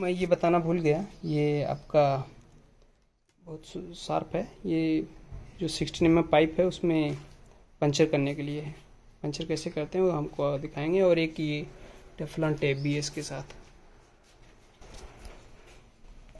मैं ये बताना भूल गया ये आपका बहुत शार्प है ये जो सिक्सटीन एम पाइप है उसमें पंचर करने के लिए है पंचर कैसे करते हैं वो हमको दिखाएंगे और एक ये टेफलॉन टेप भी है इसके साथ